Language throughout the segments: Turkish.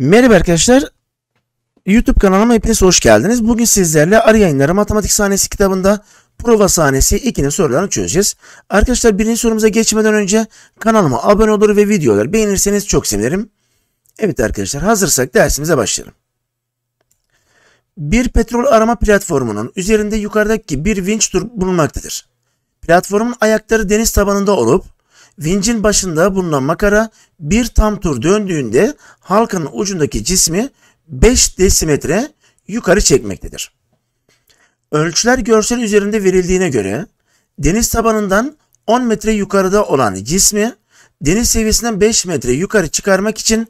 Merhaba arkadaşlar. YouTube kanalıma hepiniz hoş geldiniz. Bugün sizlerle Arı Yayınları Matematik Sahnesi kitabında Prova Sahnesi 2'nin sorularını çözeceğiz. Arkadaşlar birinci sorumuza geçmeden önce kanalıma abone olur ve videoları beğenirseniz çok sevinirim. Evet arkadaşlar hazırsak dersimize başlayalım. Bir petrol arama platformunun üzerinde yukarıdaki bir vinç bulunmaktadır. Platformun ayakları deniz tabanında olup Vincin başında bulunan makara bir tam tur döndüğünde halkanın ucundaki cismi 5 desimetre yukarı çekmektedir. Ölçüler görsel üzerinde verildiğine göre deniz tabanından 10 metre yukarıda olan cismi deniz seviyesinden 5 metre yukarı çıkarmak için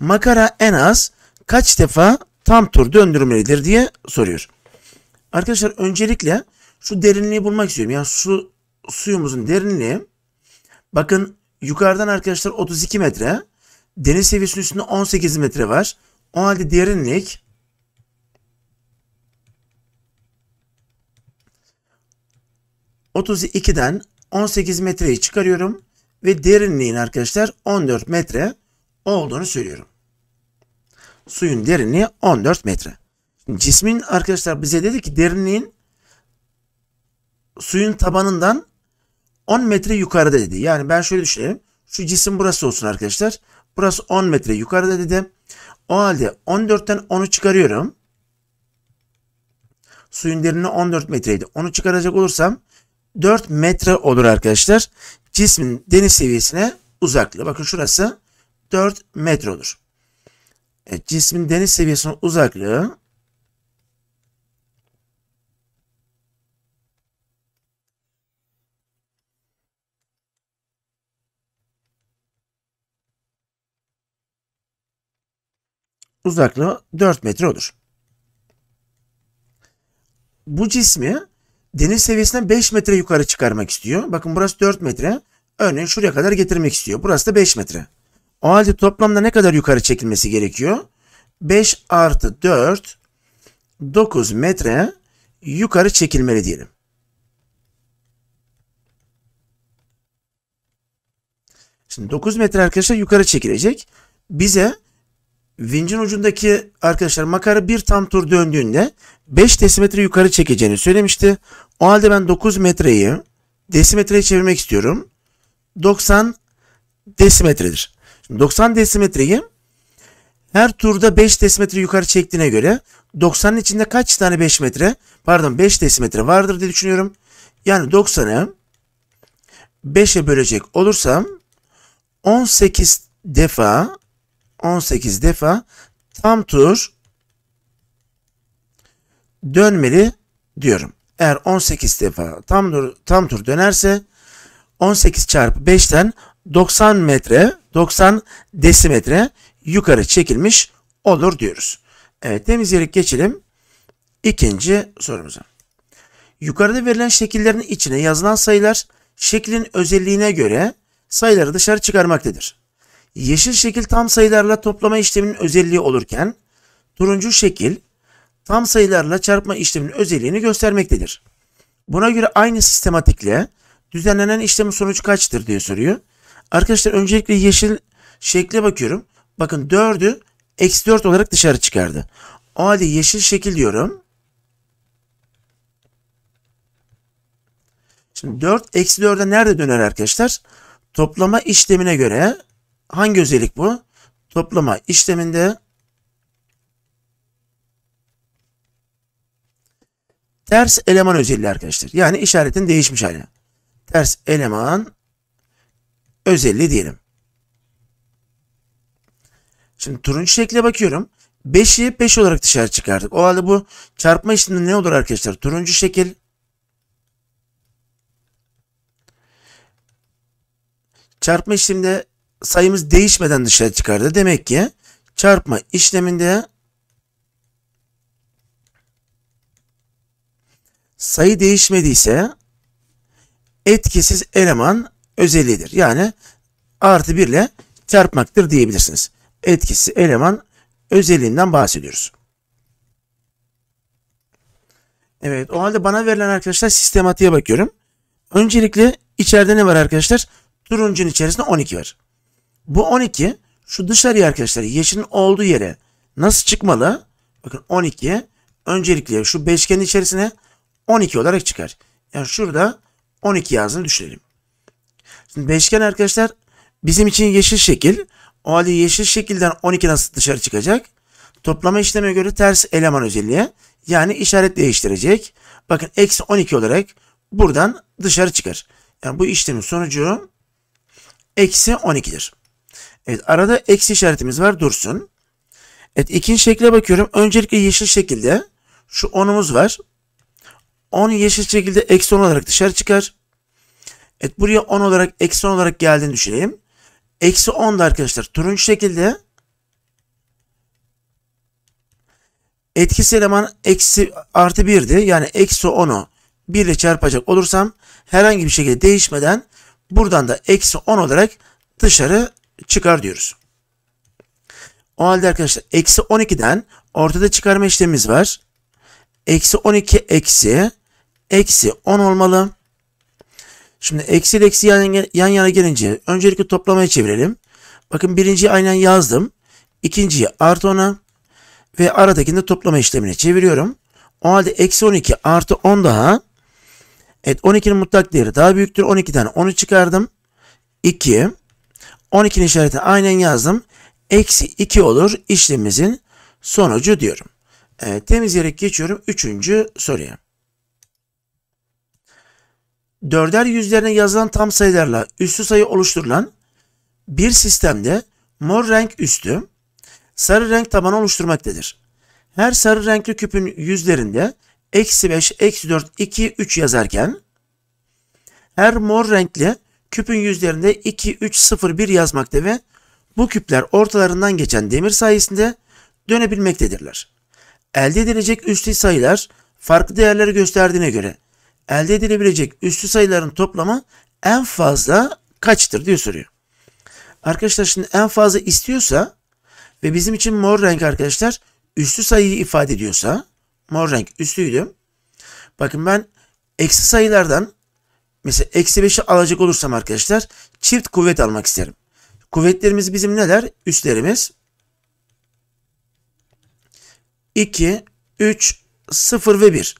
makara en az kaç defa tam tur döndürmelidir diye soruyor. Arkadaşlar öncelikle şu derinliği bulmak istiyorum. Yani su suyumuzun derinliği Bakın yukarıdan arkadaşlar 32 metre. Deniz seviyesinin üstünde 18 metre var. O halde derinlik 32'den 18 metreyi çıkarıyorum ve derinliğin arkadaşlar 14 metre olduğunu söylüyorum. Suyun derinliği 14 metre. Cismin arkadaşlar bize dedi ki derinliğin suyun tabanından 10 metre yukarıda dedi. Yani ben şöyle düşünelim. Şu cisim burası olsun arkadaşlar. Burası 10 metre yukarıda dedi. O halde 14'ten 10'u çıkarıyorum. Suyun derinliği 14 metreydi. Onu çıkaracak olursam 4 metre olur arkadaşlar. Cismin deniz seviyesine uzaklığı. Bakın şurası 4 metre olur. Evet, cismin deniz seviyesine uzaklığı uzaklığı 4 metre olur. Bu cismi deniz seviyesinden 5 metre yukarı çıkarmak istiyor. Bakın burası 4 metre. Örneğin şuraya kadar getirmek istiyor. Burası da 5 metre. O halde toplamda ne kadar yukarı çekilmesi gerekiyor? 5 artı 4 9 metre yukarı çekilmeli diyelim. Şimdi 9 metre arkadaşlar yukarı çekilecek. Bize vincin ucundaki arkadaşlar makara bir tam tur döndüğünde 5 desimetre yukarı çekeceğini söylemişti. O halde ben 9 metreyi desimetreye çevirmek istiyorum. 90 desimetredir. Şimdi 90 desimetreyi her turda 5 desimetre yukarı çektiğine göre 90'ın içinde kaç tane 5 metre pardon 5 desimetre vardır diye düşünüyorum. Yani 90'ı 5'e bölecek olursam 18 defa 18 defa tam tur dönmeli diyorum. Eğer 18 defa tam tur, tam tur dönerse 18 çarpı 5'ten 90 metre 90 desimetre yukarı çekilmiş olur diyoruz. Evet temizleyerek geçelim ikinci sorumuza. Yukarıda verilen şekillerin içine yazılan sayılar şeklin özelliğine göre sayıları dışarı çıkarmaktadır. Yeşil şekil tam sayılarla toplama işleminin özelliği olurken turuncu şekil tam sayılarla çarpma işleminin özelliğini göstermektedir. Buna göre aynı sistematikle düzenlenen işlemin sonucu kaçtır diye soruyor. Arkadaşlar öncelikle yeşil şekle bakıyorum. Bakın 4'ü eksi 4 olarak dışarı çıkardı. O halde yeşil şekil diyorum. Şimdi 4 eksi 4'e nerede döner arkadaşlar? Toplama işlemine göre hangi özellik bu? Toplama işleminde ters eleman özelliği arkadaşlar. Yani işaretin değişmiş hali. Ters eleman özelliği diyelim. Şimdi turuncu şekle bakıyorum. 5'i 5 olarak dışarı çıkardık. O halde bu çarpma işleminde ne olur arkadaşlar? Turuncu şekil çarpma işleminde sayımız değişmeden dışarı çıkardı. Demek ki çarpma işleminde sayı değişmediyse etkisiz eleman özelliğidir. Yani artı 1 ile çarpmaktır diyebilirsiniz. Etkisiz eleman özelliğinden bahsediyoruz. Evet o halde bana verilen arkadaşlar sistematiğe bakıyorum. Öncelikle içeride ne var arkadaşlar? Turuncun içerisinde 12 var. Bu 12 şu dışarıya arkadaşlar yeşilin olduğu yere nasıl çıkmalı? Bakın 12 öncelikle şu beşgenin içerisine 12 olarak çıkar. Yani şurada 12 yazdığını düşünelim. Şimdi beşgen arkadaşlar bizim için yeşil şekil. O halde yeşil şekilden 12 nasıl dışarı çıkacak? Toplama işleme göre ters eleman özelliğe yani işaret değiştirecek. Bakın eksi 12 olarak buradan dışarı çıkar. Yani bu işlemin sonucu eksi 12'dir. Evet arada eksi işaretimiz var dursun. Evet ikinci şekle bakıyorum. Öncelikle yeşil şekilde şu 10'umuz var. 10 yeşil şekilde eksi 10 olarak dışarı çıkar. Evet buraya 10 olarak eksi 10 olarak geldiğini düşünelim. Eksi 10 da arkadaşlar turuncu şekilde. Etkisi eleman eksi artı 1'di. Yani eksi 10'u 1 ile çarpacak olursam herhangi bir şekilde değişmeden buradan da eksi 10 olarak dışarı çıkar diyoruz. O halde arkadaşlar eksi 12'den ortada çıkarma işlemimiz var. Eksi 12 eksi eksi 10 olmalı. Şimdi eksi ile eksi yan, yan yana gelince öncelikle toplamaya çevirelim. Bakın birinciyi aynen yazdım. İkinciyi artı 10'a ve aradakini de toplama işlemine çeviriyorum. O halde eksi 12 artı 10 daha. Evet 12'nin mutlak değeri daha büyüktür. 12'den 10'u çıkardım. 2 12'nin işareti aynen yazdım. Eksi 2 olur işlemimizin sonucu diyorum. Evet, temizleyerek geçiyorum 3. soruya. Dörder yüzlerine yazılan tam sayılarla üstü sayı oluşturulan bir sistemde mor renk üstü, sarı renk tabanı oluşturmaktadır. Her sarı renkli küpün yüzlerinde eksi 5, eksi 4, 2, 3 yazarken her mor renkli küpün yüzlerinde 2, 3, 0, 1 yazmakta ve bu küpler ortalarından geçen demir sayesinde dönebilmektedirler. Elde edilecek üstü sayılar farklı değerleri gösterdiğine göre elde edilebilecek üstü sayıların toplamı en fazla kaçtır diye soruyor. Arkadaşlar şimdi en fazla istiyorsa ve bizim için mor renk arkadaşlar üstü sayıyı ifade ediyorsa mor renk üstüydü. Bakın ben eksi sayılardan Mesela eksi 5'i alacak olursam arkadaşlar çift kuvvet almak isterim. Kuvvetlerimiz bizim neler? Üstlerimiz 2, 3, 0 ve 1.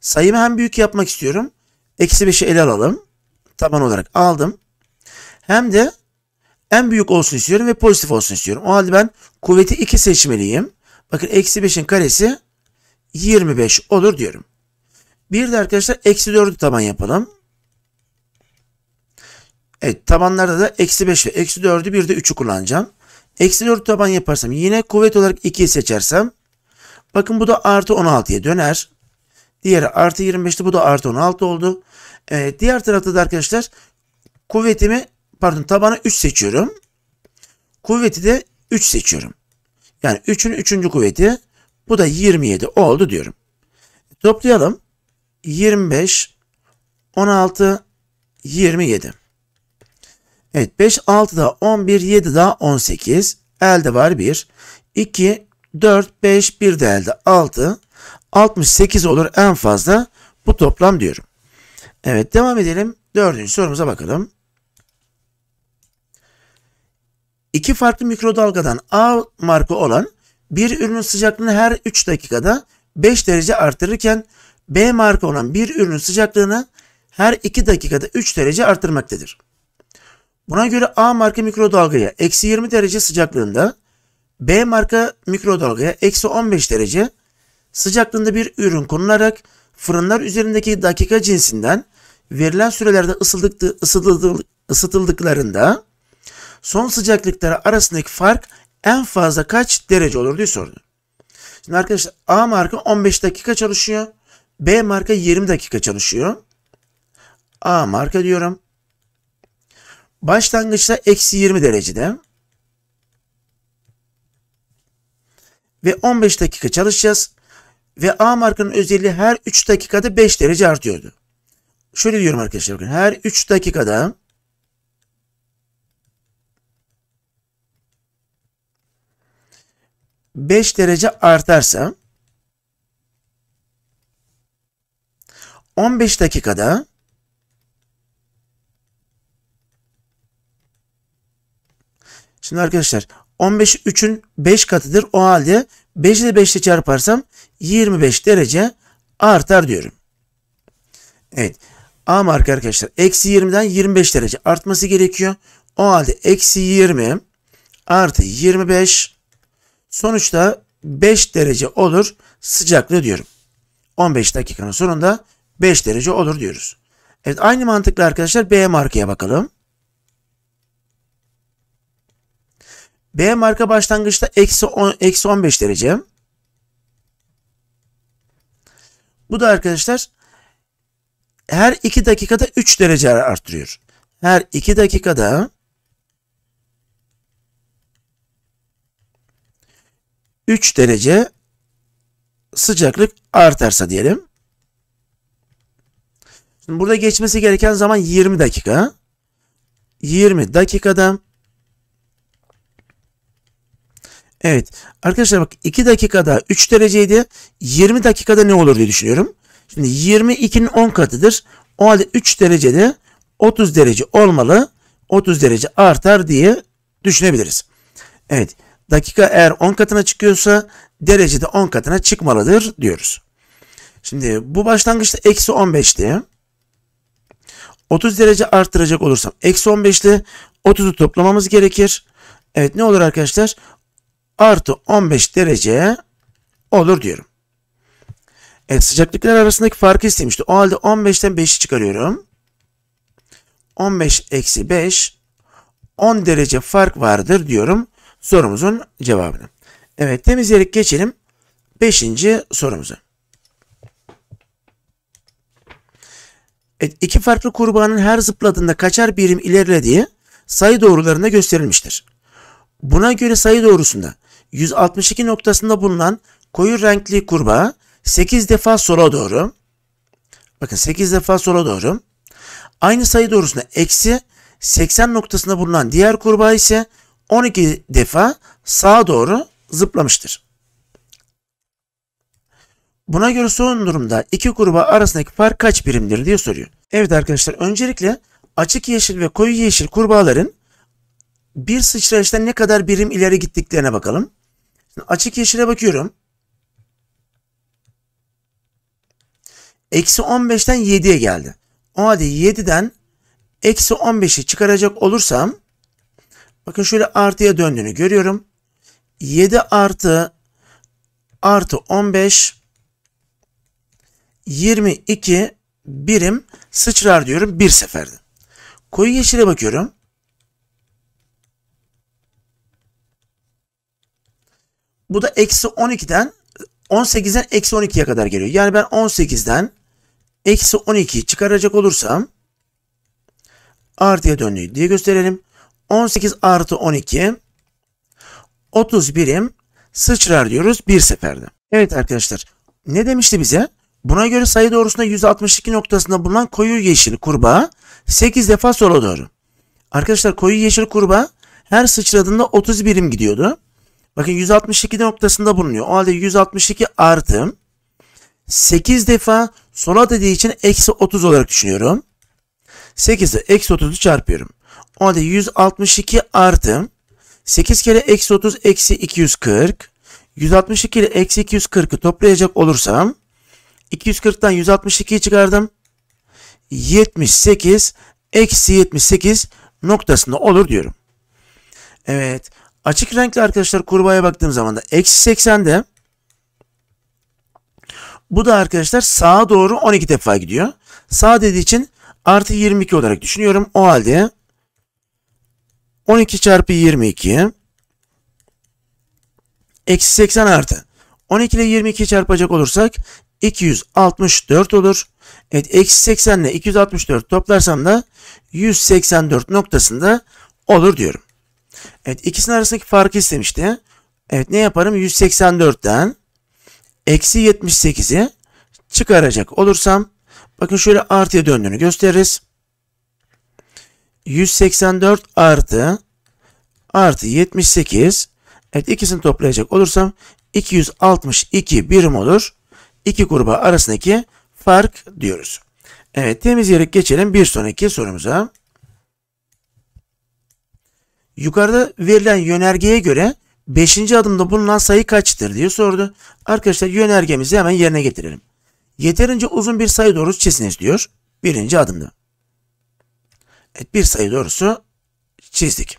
Sayımı hem büyük yapmak istiyorum. Eksi 5'i ele alalım. Taban olarak aldım. Hem de en büyük olsun istiyorum ve pozitif olsun istiyorum. O halde ben kuvveti 2 seçmeliyim. Bakın eksi 5'in karesi 25 olur diyorum. Bir de arkadaşlar eksi 4'ü taban yapalım. Evet tabanlarda da eksi 5 ve eksi 4'ü bir de 3'ü kullanacağım. Eksi 4 taban yaparsam yine kuvvet olarak 2'yi seçersem bakın bu da artı 16'ya döner. Diğeri artı 25'ti bu da artı 16 oldu. Evet, diğer tarafta da arkadaşlar kuvvetimi pardon tabanı 3 seçiyorum. Kuvveti de 3 seçiyorum. Yani 3'ün 3. kuvveti bu da 27 oldu diyorum. Toplayalım. 25, 16, 27. Evet 5 6 da, 11 7 da, 18. Elde var 1. 2 4 5 1 de elde 6. 68 olur en fazla bu toplam diyorum. Evet devam edelim. Dördüncü sorumuza bakalım. İki farklı mikrodalgadan A marka olan bir ürünün sıcaklığını her 3 dakikada 5 derece artırırken B marka olan bir ürünün sıcaklığını her 2 dakikada 3 derece artırmaktadır. Buna göre A marka mikrodalgaya eksi 20 derece sıcaklığında, B marka mikrodalgaya eksi 15 derece sıcaklığında bir ürün konularak fırınlar üzerindeki dakika cinsinden verilen sürelerde ısıtıldı, ısıtıldıklarında son sıcaklıkları arasındaki fark en fazla kaç derece olur diye sordu. Şimdi arkadaşlar A marka 15 dakika çalışıyor. B marka 20 dakika çalışıyor. A marka diyorum. Başlangıçta eksi 20 derecede ve 15 dakika çalışacağız. Ve A markanın özelliği her 3 dakikada 5 derece artıyordu. Şöyle diyorum arkadaşlar bakın. Her 3 dakikada beş derece artarsa 15 dakikada Şimdi arkadaşlar 15 3'ün 5 katıdır. O halde 5'i de 5 ile çarparsam 25 derece artar diyorum. Evet. A marka arkadaşlar. Eksi 20'den 25 derece artması gerekiyor. O halde eksi 20 artı 25 sonuçta 5 derece olur sıcaklığı diyorum. 15 dakikanın sonunda 5 derece olur diyoruz. Evet aynı mantıkla arkadaşlar B markaya bakalım. B marka başlangıçta eksi, 15 derece. Bu da arkadaşlar her 2 dakikada 3 derece arttırıyor. Her 2 dakikada 3 derece sıcaklık artarsa diyelim. Şimdi burada geçmesi gereken zaman 20 dakika. 20 dakikada Evet. Arkadaşlar bak 2 dakikada 3 dereceydi. 20 dakikada ne olur diye düşünüyorum. Şimdi 20 2'nin 10 katıdır. O halde 3 derecede 30 derece olmalı. 30 derece artar diye düşünebiliriz. Evet. Dakika eğer 10 katına çıkıyorsa derecede de 10 katına çıkmalıdır diyoruz. Şimdi bu başlangıçta eksi 15'ti. 30 derece arttıracak olursam eksi 15'ti. 30'u toplamamız gerekir. Evet ne olur arkadaşlar? artı 15 derece olur diyorum. Evet sıcaklıklar arasındaki farkı istemişti. O halde 15'ten 5'i çıkarıyorum. 15 eksi 5 10 derece fark vardır diyorum sorumuzun cevabını. Evet temizleyerek geçelim 5. sorumuza. Evet, iki farklı kurbanın her zıpladığında kaçar birim ilerlediği sayı doğrularında gösterilmiştir. Buna göre sayı doğrusunda 162 noktasında bulunan koyu renkli kurbağa 8 defa sola doğru. Bakın 8 defa sola doğru. Aynı sayı doğrusunda eksi 80 noktasında bulunan diğer kurbağa ise 12 defa sağa doğru zıplamıştır. Buna göre son durumda iki kurbağa arasındaki fark kaç birimdir diye soruyor. Evet arkadaşlar öncelikle açık yeşil ve koyu yeşil kurbağaların bir sıçrayışta ne kadar birim ileri gittiklerine bakalım. Şimdi açık yeşile bakıyorum. Eksi 15'ten 7'ye geldi. O halde 7'den eksi 15'i çıkaracak olursam bakın şöyle artıya döndüğünü görüyorum. 7 artı artı 15 22 birim sıçrar diyorum bir seferde. Koyu yeşile bakıyorum. Bu da eksi 12'den 18'den eksi 12'ye kadar geliyor. Yani ben 18'den eksi 12 çıkaracak olursam artıya döndüğü diye gösterelim. 18 artı 12 30 birim sıçrar diyoruz bir seferde. Evet arkadaşlar ne demişti bize? Buna göre sayı doğrusunda 162 noktasında bulunan koyu yeşil kurbağa 8 defa sola doğru. Arkadaşlar koyu yeşil kurbağa her sıçradığında 30 birim gidiyordu. Bakın 162 noktasında bulunuyor. O halde 162 artı 8 defa sola dediği için eksi 30 olarak düşünüyorum. 8 eksi 30'u çarpıyorum. O halde 162 artı 8 kere eksi 30 eksi 240. 162 ile eksi 240'ı toplayacak olursam 240'tan 162'yi çıkardım. 78 eksi 78 noktasında olur diyorum. Evet Açık renkli arkadaşlar kurbağaya baktığım zaman da eksi 80'de bu da arkadaşlar sağa doğru 12 defa gidiyor. Sağ dediği için artı 22 olarak düşünüyorum. O halde 12 çarpı 22 eksi 80 artı 12 ile 22 çarpacak olursak 264 olur. Evet eksi 80 ile 264 toplarsam da 184 noktasında olur diyorum. Evet ikisinin arasındaki farkı istemişti. Evet ne yaparım? 184'ten eksi 78'i çıkaracak olursam bakın şöyle artıya döndüğünü gösteririz. 184 artı artı 78 evet ikisini toplayacak olursam 262 birim olur. İki gruba arasındaki fark diyoruz. Evet temizleyerek geçelim bir sonraki sorumuza. Yukarıda verilen yönergeye göre 5. adımda bulunan sayı kaçtır diye sordu. Arkadaşlar yönergemizi hemen yerine getirelim. Yeterince uzun bir sayı doğrusu çiziniz diyor. Birinci adımda. Evet, bir sayı doğrusu çizdik.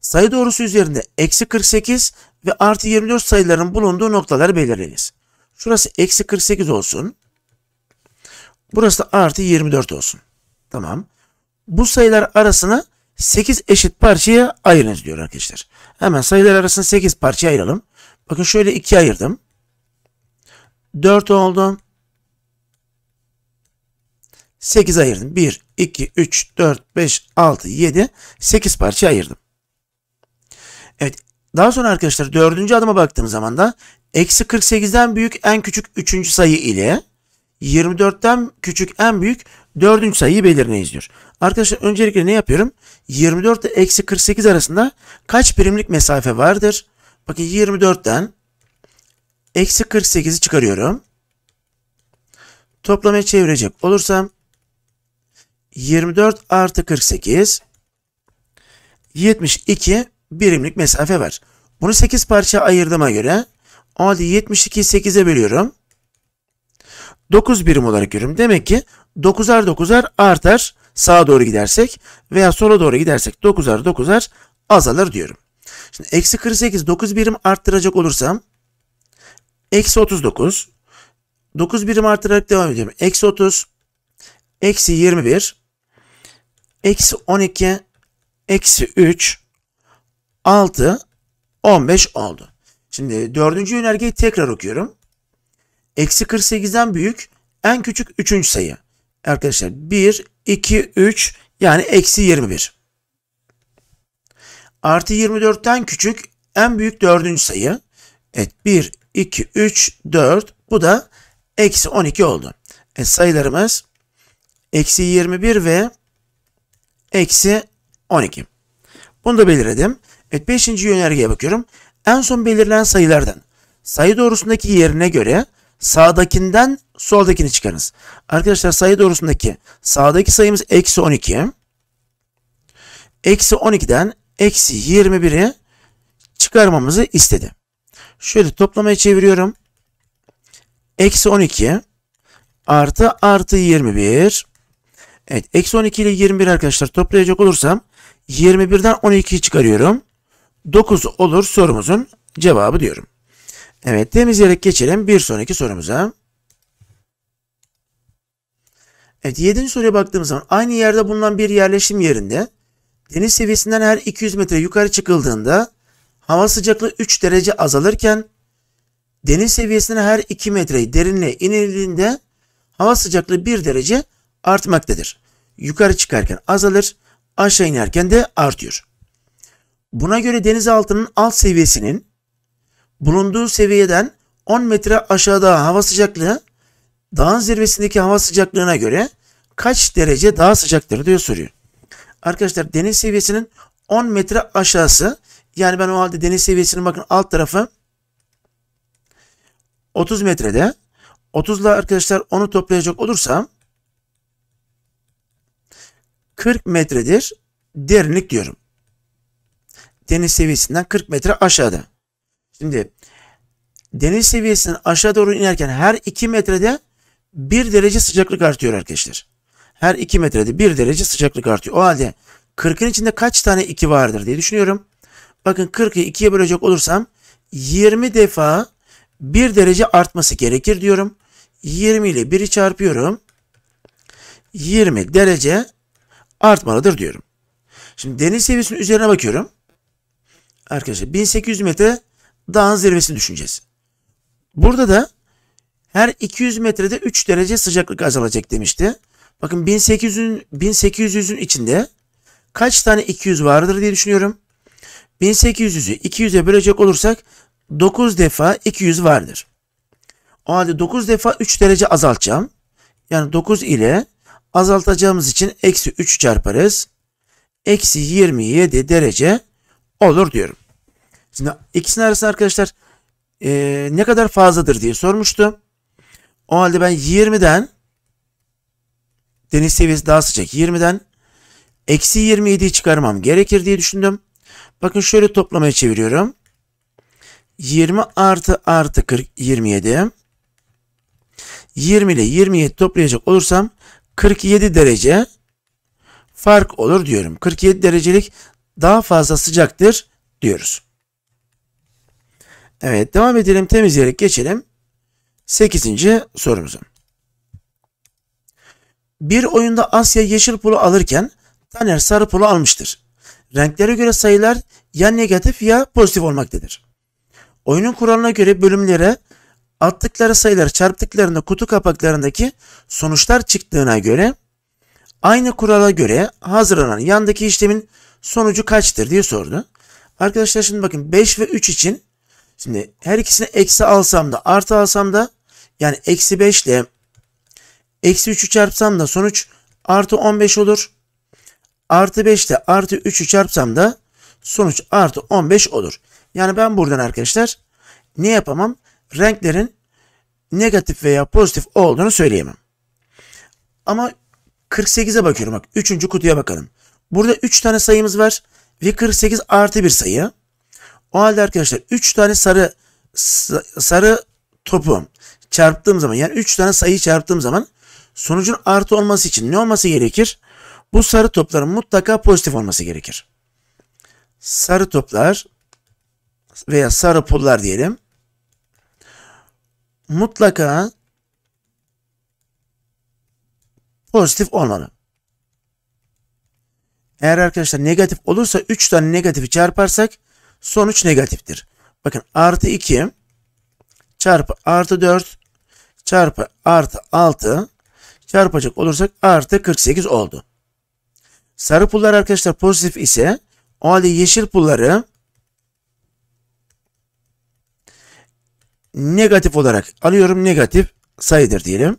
Sayı doğrusu üzerinde eksi 48 ve artı 24 sayıların bulunduğu noktaları belirleyiniz. Şurası eksi 48 olsun. Burası da artı 24 olsun. Tamam bu sayılar arasını 8 eşit parçaya ayırınız diyor arkadaşlar. Hemen sayılar arasını 8 parçaya ayıralım. Bakın şöyle 2 ayırdım. 4 oldu. 8 ayırdım. 1, 2, 3, 4, 5, 6, 7, 8 parça ayırdım. Evet. Daha sonra arkadaşlar dördüncü adıma baktığım zaman da eksi 48'den büyük en küçük üçüncü sayı ile 24'ten küçük en büyük dördüncü sayıyı belirleyiz diyor. Arkadaşlar öncelikle ne yapıyorum? 24 ile eksi 48 arasında kaç birimlik mesafe vardır? Bakın 24'ten eksi 48'i çıkarıyorum. Toplamaya çevirecek olursam 24 artı 48 72 birimlik mesafe var. Bunu 8 parça ayırdığıma göre o halde 72'yi 8'e bölüyorum. 9 birim olarak görüyorum. Demek ki 9'ar 9'ar artar sağa doğru gidersek veya sola doğru gidersek 9'ar 9'ar azalır diyorum. Şimdi eksi 48 9 birim arttıracak olursam eksi 39 9 birim arttırarak devam ediyorum. Eksi 30 eksi 21 eksi 12 eksi 3 6 15 oldu. Şimdi dördüncü yönergeyi tekrar okuyorum. Eksi 48'den büyük en küçük üçüncü sayı. Arkadaşlar 1, 2, 3 yani eksi 21. Artı 24'ten küçük en büyük dördüncü sayı. Evet 1, 2, 3, 4 bu da eksi 12 oldu. E, sayılarımız eksi 21 ve eksi 12. Bunu da belirledim. Evet 5. yönergeye bakıyorum. En son belirlenen sayılardan sayı doğrusundaki yerine göre sağdakinden soldakini çıkarınız. Arkadaşlar sayı doğrusundaki sağdaki sayımız eksi 12. Eksi 12'den eksi 21'i çıkarmamızı istedi. Şöyle toplamaya çeviriyorum. Eksi 12 artı artı 21. Evet eksi 12 ile 21 arkadaşlar toplayacak olursam 21'den 12'yi çıkarıyorum. 9 olur sorumuzun cevabı diyorum. Evet temizleyerek geçelim bir sonraki sorumuza. Evet 7. soruya baktığımız zaman aynı yerde bulunan bir yerleşim yerinde deniz seviyesinden her 200 metre yukarı çıkıldığında hava sıcaklığı 3 derece azalırken deniz seviyesinden her 2 metre derinliğe inildiğinde hava sıcaklığı 1 derece artmaktadır. Yukarı çıkarken azalır, aşağı inerken de artıyor. Buna göre denizaltının alt seviyesinin bulunduğu seviyeden 10 metre aşağıda hava sıcaklığı dağın zirvesindeki hava sıcaklığına göre kaç derece daha sıcaktır diyor soruyor. Arkadaşlar deniz seviyesinin 10 metre aşağısı yani ben o halde deniz seviyesinin bakın alt tarafı 30 metrede 30 ile arkadaşlar onu toplayacak olursam 40 metredir derinlik diyorum. Deniz seviyesinden 40 metre aşağıda. Şimdi deniz seviyesinden aşağı doğru inerken her 2 metrede 1 derece sıcaklık artıyor arkadaşlar. Her 2 metrede 1 derece sıcaklık artıyor. O halde 40'ın içinde kaç tane 2 vardır diye düşünüyorum. Bakın 40'ı 2'ye bölecek olursam 20 defa 1 derece artması gerekir diyorum. 20 ile 1'i çarpıyorum. 20 derece artmalıdır diyorum. Şimdi deniz seviyesinin üzerine bakıyorum. Arkadaşlar 1800 metre dağın zirvesini düşüneceğiz. Burada da her 200 metrede 3 derece sıcaklık azalacak demişti. Bakın 1800'ün 1800'ün içinde kaç tane 200 vardır diye düşünüyorum. 1800'ü 200'e bölecek olursak 9 defa 200 vardır. O halde 9 defa 3 derece azaltacağım. Yani 9 ile azaltacağımız için eksi 3 çarparız. Eksi 27 derece olur diyorum. Şimdi ikisinin arasında arkadaşlar e, ne kadar fazladır diye sormuştum. O halde ben 20'den deniz seviyesi daha sıcak 20'den eksi 27'yi çıkarmam gerekir diye düşündüm. Bakın şöyle toplamaya çeviriyorum. 20 artı artı 40 27. 20 ile 27 toplayacak olursam 47 derece fark olur diyorum. 47 derecelik daha fazla sıcaktır diyoruz. Evet devam edelim temizleyerek geçelim. 8. sorumuzu. Bir oyunda Asya yeşil pulu alırken Taner sarı pulu almıştır. Renklere göre sayılar ya negatif ya pozitif olmaktadır. Oyunun kuralına göre bölümlere attıkları sayılar çarptıklarında kutu kapaklarındaki sonuçlar çıktığına göre aynı kurala göre hazırlanan yandaki işlemin sonucu kaçtır diye sordu. Arkadaşlar şimdi bakın 5 ve 3 için şimdi her ikisini eksi alsam da artı alsam da yani eksi 5 ile eksi 3'ü çarpsam da sonuç artı 15 olur. Artı 5 ile artı 3'ü çarpsam da sonuç artı 15 olur. Yani ben buradan arkadaşlar ne yapamam? Renklerin negatif veya pozitif olduğunu söyleyemem. Ama 48'e bakıyorum. Bak 3. kutuya bakalım. Burada 3 tane sayımız var. Ve 48 artı bir sayı. O halde arkadaşlar 3 tane sarı sarı topu çarptığım zaman yani 3 tane sayıyı çarptığım zaman sonucun artı olması için ne olması gerekir? Bu sarı topların mutlaka pozitif olması gerekir. Sarı toplar veya sarı pullar diyelim. Mutlaka pozitif olmalı. Eğer arkadaşlar negatif olursa 3 tane negatifi çarparsak sonuç negatiftir. Bakın artı 2 çarpı artı 4 çarpı artı 6 çarpacak olursak artı 48 oldu. Sarı pullar arkadaşlar pozitif ise o halde yeşil pulları negatif olarak alıyorum. Negatif sayıdır diyelim.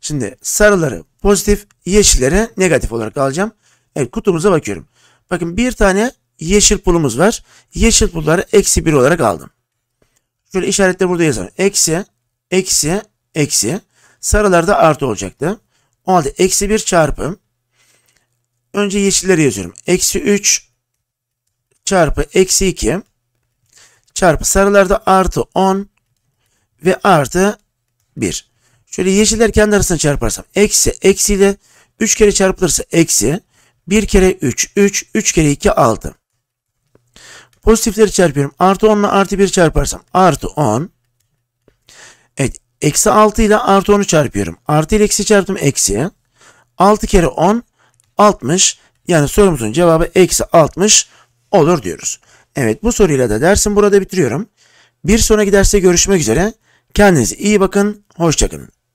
Şimdi sarıları pozitif, yeşilleri negatif olarak alacağım. Evet kutumuza bakıyorum. Bakın bir tane yeşil pulumuz var. Yeşil pulları eksi 1 olarak aldım. Şöyle işaretle burada yazalım. Eksi, eksi, eksi. Sarılarda artı olacaktı. O halde eksi 1 çarpı. Önce yeşilleri yazıyorum. Eksi 3 çarpı eksi 2 çarpı sarılarda artı 10 ve artı 1. Şöyle yeşiller kendi arasına çarparsam eksi eksiyle 3 kere çarpılırsa eksi 1 kere 3 3 3 kere 2 6. Pozitifleri çarpıyorum. Artı 10 ile artı 1 çarparsam artı 10. Evet. Eksi 6 ile artı 10'u çarpıyorum. Artı ile eksi çarptım eksi. 6 kere 10 60. Yani sorumuzun cevabı eksi 60 olur diyoruz. Evet bu soruyla da dersim burada bitiriyorum. Bir sonraki derste görüşmek üzere. Kendinize iyi bakın. Hoşçakalın.